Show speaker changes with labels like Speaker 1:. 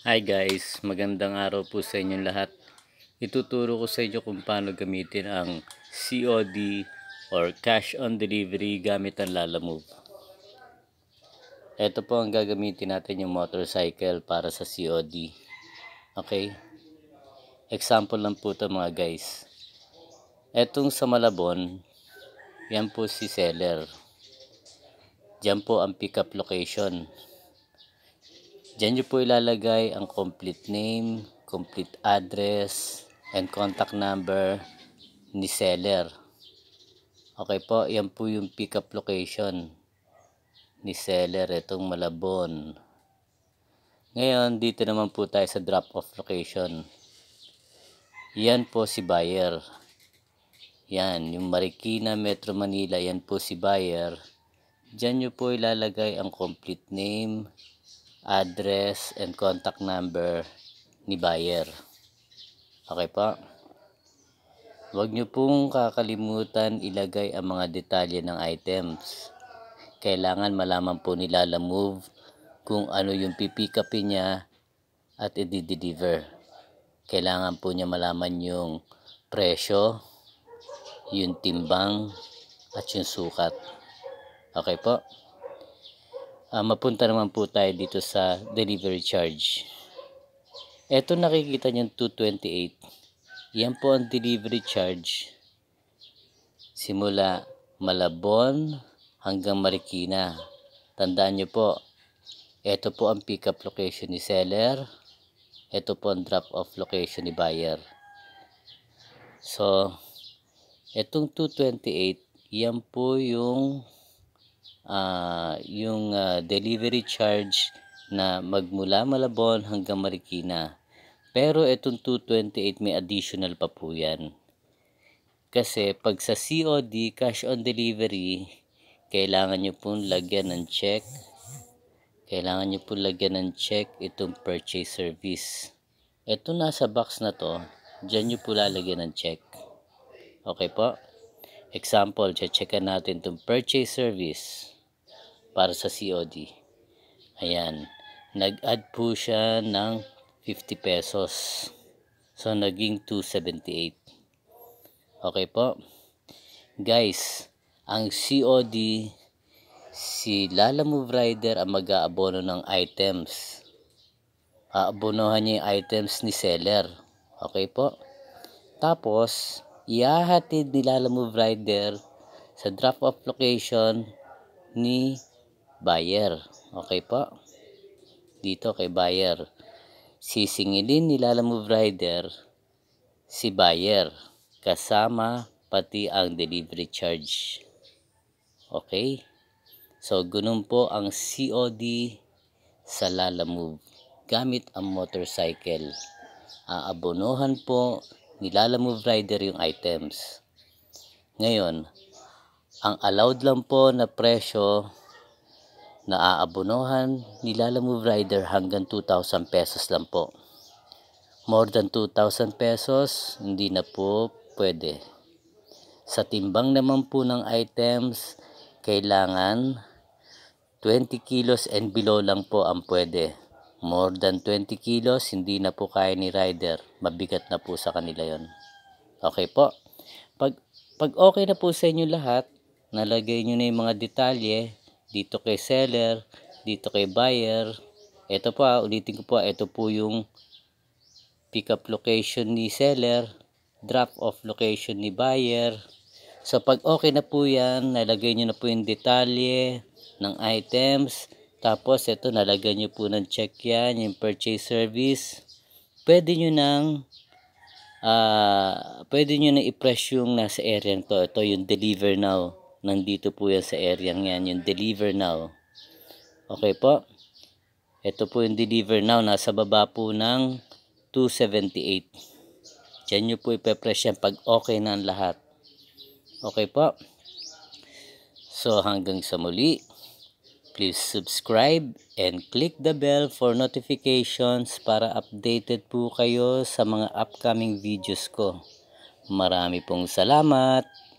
Speaker 1: Hi guys, magandang araw po sa inyong lahat. Ituturo ko sa inyo kung paano gamitin ang COD or cash on delivery gamit ang Lalamove. Ito po ang gagamitin natin yung motorcycle para sa COD. Okay? Example lang po ito mga guys. Etong sa Malabon, yan po si seller. Diyan po ang pickup location. Diyan nyo po ilalagay ang complete name, complete address, and contact number ni seller. Okay po, yan po yung pickup location ni seller, itong Malabon. Ngayon, dito naman po tayo sa drop-off location. Yan po si buyer. Yan, yung Marikina, Metro Manila, yan po si buyer. Diyan nyo po ilalagay ang complete name, address and contact number ni buyer. Okay po? Huwag nyo pong kakalimutan ilagay ang mga detalye ng items. Kailangan malaman po nila la move kung ano yung pipikapin niya at i-deliver. Kailangan po niya malaman yung presyo, yung timbang, at yung sukat. Okay po? uh, mapunta naman po tayo dito sa delivery charge. Ito nakikita nyo 228. Yan po ang delivery charge simula Malabon hanggang Marikina. Tandaan nyo po, ito po ang pick-up location ni seller. Ito po ang drop-off location ni buyer. So, itong 228, yan po yung uh, yung uh, delivery charge na magmula Malabon hanggang Marikina. Pero itong 228 may additional pa po yan. Kasi pag sa COD, cash on delivery, kailangan nyo pong lagyan ng check. Kailangan nyo pong lagyan ng check itong purchase service. Ito nasa box na to, dyan nyo po lalagyan ng check. Okay po? Example, checkan natin itong purchase service para sa COD. Ayan. Nag-add po siya ng 50 pesos. So, naging 278. Okay po. Guys, ang COD, si Lala Move Rider ang mag-aabono ng items. Aabonohan niya yung items ni seller. Okay po. Tapos, Iahatid ni Lala Rider sa drop-off location ni buyer. Okay po? Dito kay buyer. Sisingilin ni Lala Rider si buyer kasama pati ang delivery charge. Okay? So, ganun po ang COD sa Lalamove gamit ang motorcycle. Aabonohan po nilalamove rider yung items. Ngayon, ang allowed lang po na presyo na aabonohan nilalamove rider hanggang 2,000 pesos lang po. More than 2,000 pesos, hindi na po pwede. Sa timbang naman po ng items, kailangan 20 kilos and below lang po ang pwede. More than 20 kilos, hindi na po kaya ni rider. Mabigat na po sa kanila yon. Okay po. Pag, pag okay na po sa inyo lahat, nalagay nyo na yung mga detalye dito kay seller, dito kay buyer. Ito po, ah, ulitin ko po, ah, ito po yung pickup location ni seller, drop off location ni buyer. So pag okay na po yan, nalagay nyo na po yung detalye ng items, tapos, ito, nalagay nyo po ng check yan, yung purchase service. Pwede nyo nang, uh, pwede nyo nang i-press yung nasa area to. Ito, yung deliver now. Nandito po yan sa area yan, yung deliver now. Okay po. Ito po yung deliver now. Nasa baba po ng 278. Diyan nyo po ipe-press yan pag okay na ang lahat. Okay po. So, hanggang sa muli. Please subscribe and click the bell for notifications para updated po kayo sa mga upcoming videos ko. Marami pong salamat!